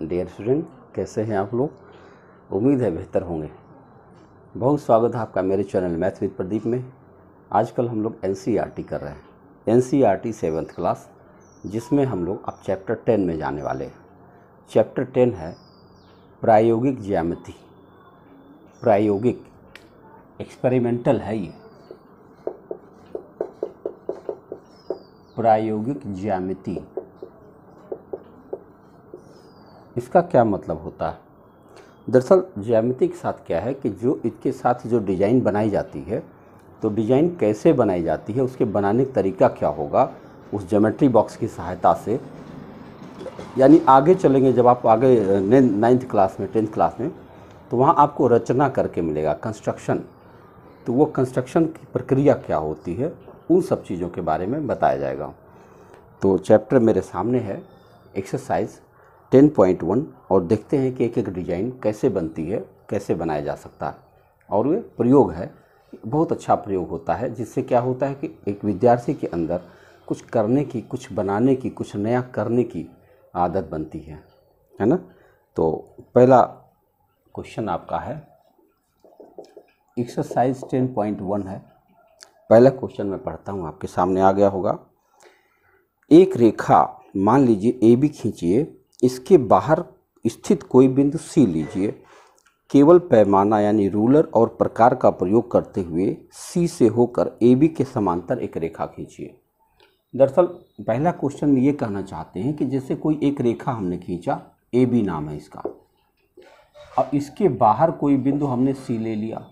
dear student कैसे हैं आप लोग उम्मीद है बेहतर होंगे बहुत स्वागत है आपका मेरे चैनल मैथ विद प्रदीप में आजकल हम लोग एन e कर रहे हैं N C R T seventh class जिसमें हम लोग अब चैप्टर टेन में जाने वाले हैं चैप्टर टेन है प्रायोगिक ज्यामिति प्रायोगिक एक्सपेरिमेंटल है ये प्रायोगिक ज्यामिति इसका क्या मतलब होता है दरअसल ज्यामिति के साथ क्या है कि जो इसके साथ जो डिज़ाइन बनाई जाती है तो डिज़ाइन कैसे बनाई जाती है उसके बनाने का तरीका क्या होगा उस ज्योमेट्री बॉक्स की सहायता से यानी आगे चलेंगे जब आप आगे नाइन्थ क्लास में टेंथ क्लास में तो वहाँ आपको रचना करके मिलेगा कंस्ट्रक्शन तो वो कंस्ट्रक्शन की प्रक्रिया क्या होती है उन सब चीज़ों के बारे में बताया जाएगा तो चैप्टर मेरे सामने है एक्सरसाइज टेन पॉइंट वन और देखते हैं कि एक एक डिज़ाइन कैसे बनती है कैसे बनाया जा सकता है और ये प्रयोग है बहुत अच्छा प्रयोग होता है जिससे क्या होता है कि एक विद्यार्थी के अंदर कुछ करने की कुछ बनाने की कुछ नया करने की आदत बनती है है ना तो पहला क्वेश्चन आपका है एक्सरसाइज टेन पॉइंट वन है पहला क्वेश्चन मैं पढ़ता हूँ आपके सामने आ गया होगा एक रेखा मान लीजिए ए बी खींचिए इसके बाहर स्थित कोई बिंदु सी लीजिए केवल पैमाना यानी रूलर और प्रकार का प्रयोग करते हुए सी से होकर ए बी के समांतर एक रेखा खींचिए दरअसल पहला क्वेश्चन में ये कहना चाहते हैं कि जैसे कोई एक रेखा हमने खींचा ए बी नाम है इसका अब इसके बाहर कोई बिंदु हमने सी ले लिया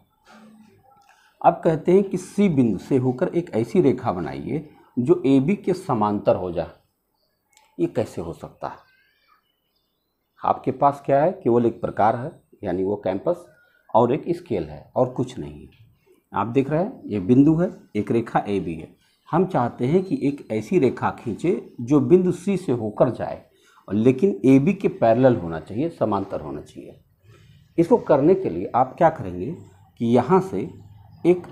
अब कहते हैं कि सी बिंदु से होकर एक ऐसी रेखा बनाइए जो ए बी के समांतर हो जाए ये कैसे हो सकता है आपके पास क्या है केवल एक प्रकार है यानी वो कैंपस और एक स्केल है और कुछ नहीं है आप देख रहे हैं ये बिंदु है एक रेखा ए बी है हम चाहते हैं कि एक ऐसी रेखा खींचे जो बिंदु सी से होकर जाए और लेकिन ए बी के पैरेलल होना चाहिए समांतर होना चाहिए इसको करने के लिए आप क्या करेंगे कि यहाँ से एक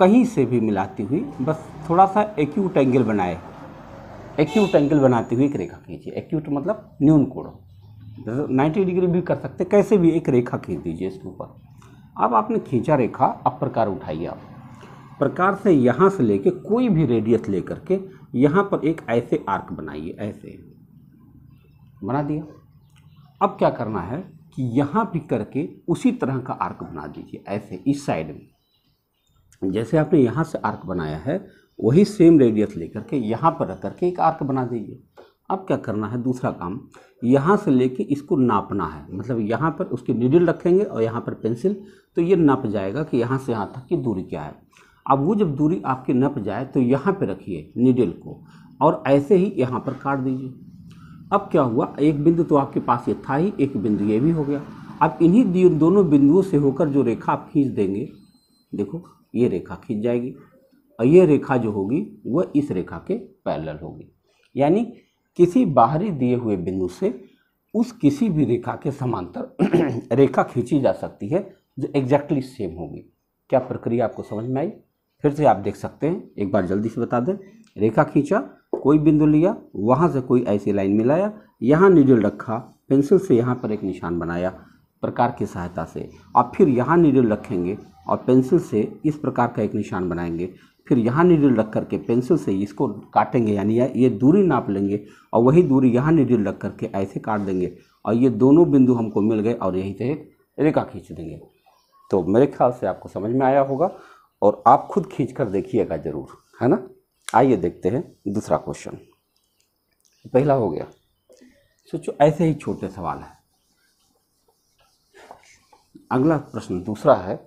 कहीं से भी मिलाती हुई बस थोड़ा सा एक्यूट एंगल बनाए एक्यूट एंगल बनाते हुए एक रेखा खींचिए एक्यूट मतलब न्यून कोण हो नाइन्टी डिग्री भी कर सकते कैसे भी एक रेखा खींच दीजिए इसके ऊपर अब आपने खींचा रेखा अब प्रकार उठाइए आप प्रकार से यहाँ से लेके कोई भी रेडियस लेकर के यहाँ पर एक ऐसे आर्क बनाइए ऐसे बना दिया अब क्या करना है कि यहाँ भी करके उसी तरह का आर्क बना दीजिए ऐसे इस साइड में जैसे आपने यहाँ से आर्क बनाया है वही सेम रेडियस लेकर के यहाँ पर रख करके एक आर्क बना दीजिए अब क्या करना है दूसरा काम यहाँ से लेके इसको नापना है मतलब यहाँ पर उसके निडिल रखेंगे और यहाँ पर पेंसिल तो ये नप जाएगा कि यहाँ से यहाँ तक की दूरी क्या है अब वो जब दूरी आपकी नप जाए तो यहाँ पे रखिए निडिल को और ऐसे ही यहाँ पर काट दीजिए अब क्या हुआ एक बिंदु तो आपके पास ये था ही एक बिंदु ये भी हो गया अब इन्हीं दोनों बिंदुओं से होकर जो रेखा आप खींच देंगे देखो ये रेखा खींच जाएगी और ये रेखा जो होगी वह इस रेखा के पैरेलल होगी यानी किसी बाहरी दिए हुए बिंदु से उस किसी भी रेखा के समांतर रेखा खींची जा सकती है जो एग्जैक्टली सेम होगी क्या प्रक्रिया आपको समझ में आई फिर से आप देख सकते हैं एक बार जल्दी से बता दें रेखा खींचा कोई बिंदु लिया वहाँ से कोई ऐसी लाइन मिलाया यहाँ निडल रखा पेंसिल से यहाँ पर एक निशान बनाया प्रकार की सहायता से और फिर यहाँ निडल रखेंगे और पेंसिल से इस प्रकार का एक निशान बनाएंगे फिर यहाँ निडिल रख करके पेंसिल से इसको काटेंगे यानी ये दूरी नाप लेंगे और वही दूरी यहाँ निडिल रख करके ऐसे काट देंगे और ये दोनों बिंदु हमको मिल गए और यहीं से एक रेखा खींच देंगे तो मेरे ख्याल से आपको समझ में आया होगा और आप खुद खींच कर देखिएगा ज़रूर है ना आइए देखते हैं दूसरा क्वेश्चन पहला हो गया सोचो ऐसे ही छोटे सवाल है अगला प्रश्न दूसरा है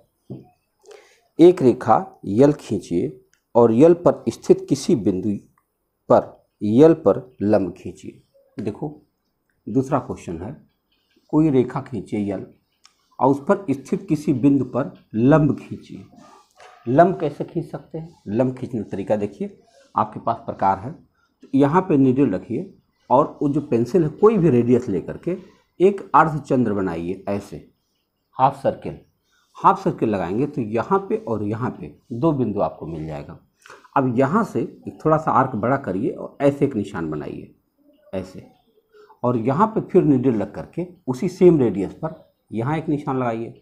एक रेखा यल खींचिए और यल पर स्थित किसी बिंदु पर यल पर लंब खींचिए देखो दूसरा क्वेश्चन है कोई रेखा खींचिए यल और उस पर स्थित किसी बिंदु पर लंब खींचिए लंब कैसे खींच सकते हैं लंब खींचने का तरीका देखिए आपके पास प्रकार है तो यहाँ पे निडल रखिए और वो जो पेंसिल है कोई भी रेडियस लेकर के एक अर्धचंद्र बनाइए ऐसे हाफ सर्किल हाफ सर्किल लगाएंगे तो यहाँ पे और यहाँ पे दो बिंदु आपको मिल जाएगा अब यहाँ से एक थोड़ा सा आर्क बड़ा करिए और ऐसे एक निशान बनाइए ऐसे और यहाँ पे फिर निडिल लग करके उसी सेम रेडियस पर यहाँ एक निशान लगाइए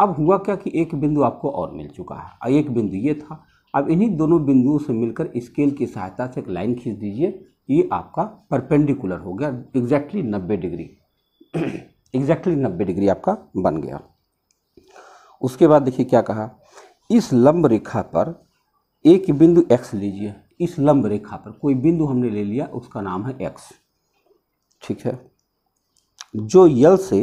अब हुआ क्या कि एक बिंदु आपको और मिल चुका है और एक बिंदु ये था अब इन्हीं दोनों बिंदुओं से मिलकर स्केल की सहायता से एक लाइन खींच दीजिए ये आपका परपेंडिकुलर हो गया एग्जैक्टली नब्बे डिग्री एग्जैक्टली नब्बे डिग्री आपका बन गया उसके बाद देखिए क्या कहा इस लंब रेखा पर एक बिंदु एक्स लीजिए इस लंब रेखा पर कोई बिंदु हमने ले लिया उसका नाम है एक्स ठीक है जो यल से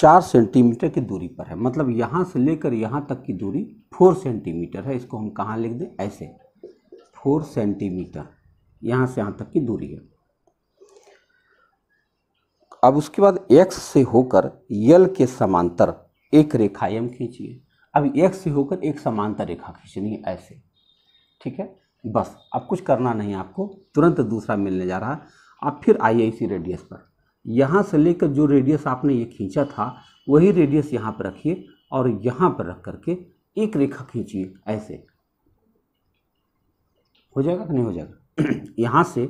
चार सेंटीमीटर की दूरी पर है मतलब यहाँ से लेकर यहाँ तक की दूरी फोर सेंटीमीटर है इसको हम कहाँ लिख दें ऐसे फोर सेंटीमीटर यहाँ से यहाँ तक की दूरी है अब उसके बाद एक्स से होकर यल के समांतर एक रेखा एम खींचिए अब एक से होकर एक समांतर रेखा खींचनी है ऐसे ठीक है बस अब कुछ करना नहीं आपको तुरंत दूसरा मिलने जा रहा है आप फिर आइए इसी रेडियस पर यहाँ से लेकर जो रेडियस आपने ये खींचा था वही रेडियस यहाँ पर रखिए और यहाँ पर रख करके एक रेखा खींचिए ऐसे हो जाएगा कि नहीं हो जाएगा यहाँ से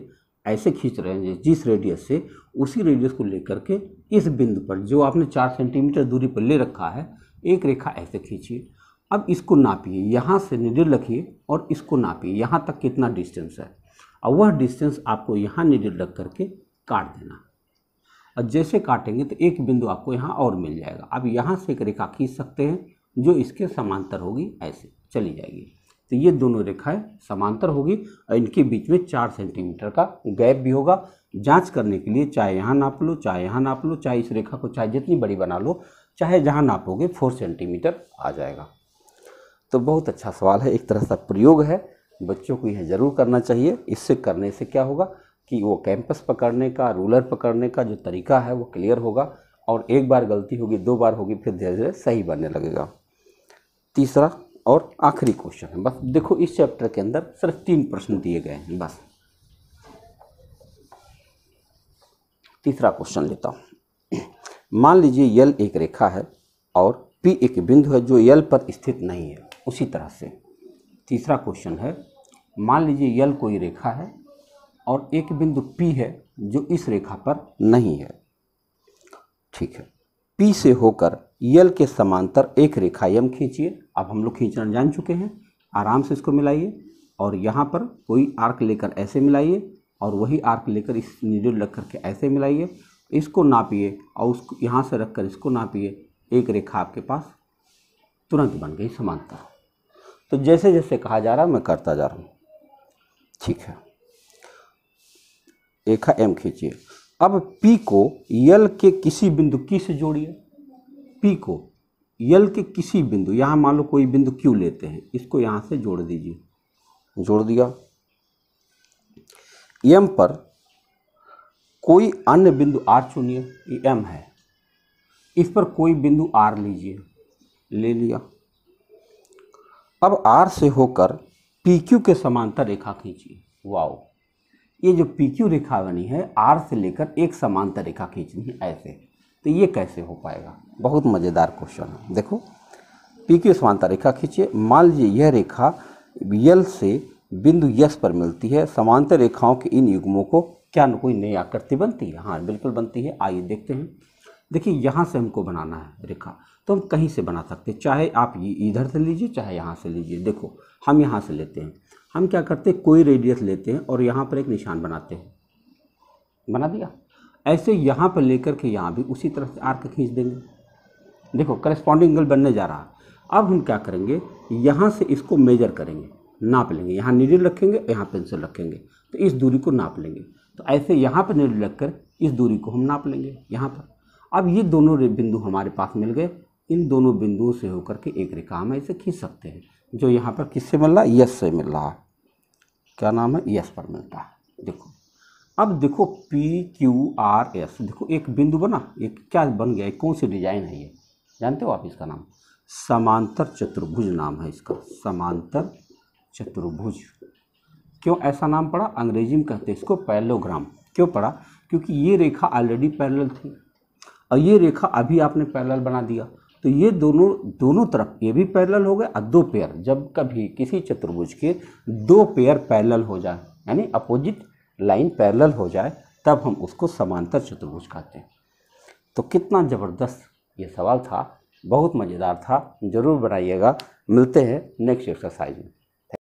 ऐसे खींच रहे हैं जिस रेडियस से उसी रेडियस को लेकर के इस बिंदु पर जो आपने चार सेंटीमीटर दूरी पर ले रखा है एक रेखा ऐसे खींचिए अब इसको नापिए यहाँ से निडिल रखिए और इसको नापिए यहाँ तक कितना डिस्टेंस है और वह डिस्टेंस आपको यहाँ निडिल रख करके काट देना और जैसे काटेंगे तो एक बिंदु आपको यहाँ और मिल जाएगा अब यहाँ से एक रेखा खींच सकते हैं जो इसके समांतर होगी ऐसे चली जाएगी तो ये दोनों रेखाएं समांतर होगी और इनके बीच में चार सेंटीमीटर का गैप भी होगा जांच करने के लिए चाहे यहाँ नाप लो चाहे यहाँ नाप लो चाहे इस रेखा को चाहे जितनी बड़ी बना लो चाहे जहाँ नापोगे फोर सेंटीमीटर आ जाएगा तो बहुत अच्छा सवाल है एक तरह सा प्रयोग है बच्चों को यह ज़रूर करना चाहिए इससे करने से क्या होगा कि वो कैंपस पकड़ने का रूलर पकड़ने का जो तरीका है वो क्लियर होगा और एक बार गलती होगी दो बार होगी फिर धीरे धीरे सही बनने लगेगा तीसरा और आखिरी क्वेश्चन है बस देखो इस चैप्टर के अंदर सिर्फ तीन प्रश्न दिए गए हैं बस तीसरा क्वेश्चन लेता हूँ मान लीजिए यल एक रेखा है और पी एक बिंदु है जो यल पर स्थित नहीं है उसी तरह से तीसरा क्वेश्चन है मान लीजिए यल कोई रेखा है और एक बिंदु पी है जो इस रेखा पर नहीं है ठीक है पी से होकर यल के समांतर एक रेखा यम खींचिए अब हम लोग खींचना जान चुके हैं आराम से इसको मिलाइए और यहाँ पर कोई आर्क लेकर ऐसे मिलाइए और वही आर्क लेकर इस नीडल रख करके ऐसे मिलाइए इसको नापिए और उसको यहाँ से रख कर इसको नापिए एक रेखा आपके पास तुरंत बन गई समानता तो जैसे जैसे कहा जा रहा मैं करता जा रहा हूँ ठीक है रेखा एम खींचिए अब P को यल के किसी बिंदु की से जोड़िए P को यल के किसी बिंदु यहाँ मान लो कोई बिंदु Q लेते हैं इसको यहाँ से जोड़ दीजिए जोड़ दिया एम पर कोई अन्य बिंदु आर चुनिए ये एम है इस पर कोई बिंदु आर लीजिए ले लिया अब आर से होकर पी क्यू के समांतर रेखा खींचिए वाओ ये जो पी क्यू रेखा बनी है आर से लेकर एक समांतर रेखा खींचनी है ऐसे तो ये कैसे हो पाएगा बहुत मज़ेदार क्वेश्चन है देखो पी क्यू समांतर रेखा खींचिए मान लीजिए यह रेखा यल से बिंदु यस पर मिलती है समांतर रेखाओं के इन युग्मों को क्या न कोई नई आकृति बनती है हाँ बिल्कुल बनती है आइए देखते हैं देखिए यहाँ से हमको बनाना है रेखा तो हम कहीं से बना सकते हैं चाहे आप ये इधर से लीजिए चाहे यहाँ से लीजिए देखो हम यहाँ से लेते हैं हम क्या करते हैं कोई रेडियस लेते हैं और यहाँ पर एक निशान बनाते हैं बना दिया ऐसे यहाँ पर लेकर के यहाँ भी उसी तरह से आर्क खींच देंगे देखो करस्पॉन्डिंग एंगल बनने जा रहा है अब हम क्या करेंगे यहाँ से इसको मेजर करेंगे नाप लेंगे यहाँ निडिल रखेंगे यहाँ पेंसिल रखेंगे तो इस दूरी को नाप लेंगे तो ऐसे यहाँ पर रख रखकर इस दूरी को हम नाप लेंगे यहाँ पर अब ये दोनों बिंदु हमारे पास मिल गए इन दोनों बिंदुओं से होकर के एक रेखा हम ऐसे खींच सकते हैं जो यहाँ पर किससे मिल रहा है यस से मिल रहा है क्या नाम है यस पर मिलता है देखो अब देखो पी क्यू आर एस देखो एक बिंदु बना एक क्या बन गया कौन सी डिजाइन है ये जानते हो आप इसका नाम समांतर चतुर्भुज नाम है इसका समांतर चतुर्भुज क्यों ऐसा नाम पड़ा अंग्रेजी में कहते हैं इसको पैलोग्राम क्यों पड़ा क्योंकि ये रेखा ऑलरेडी पैरेलल थी और ये रेखा अभी आपने पैरेलल बना दिया तो ये दोनों दोनों तरफ ये भी पैरल हो गए और दो पेयर जब कभी किसी चतुर्भुज के दो पेयर पैरल हो जाए यानी अपोजिट लाइन पैरल हो जाए तब हम उसको समांतर चतुर्भुज कहते हैं तो कितना ज़बरदस्त ये सवाल था बहुत मज़ेदार था ज़रूर बनाइएगा मिलते हैं नेक्स्ट एक्सरसाइज में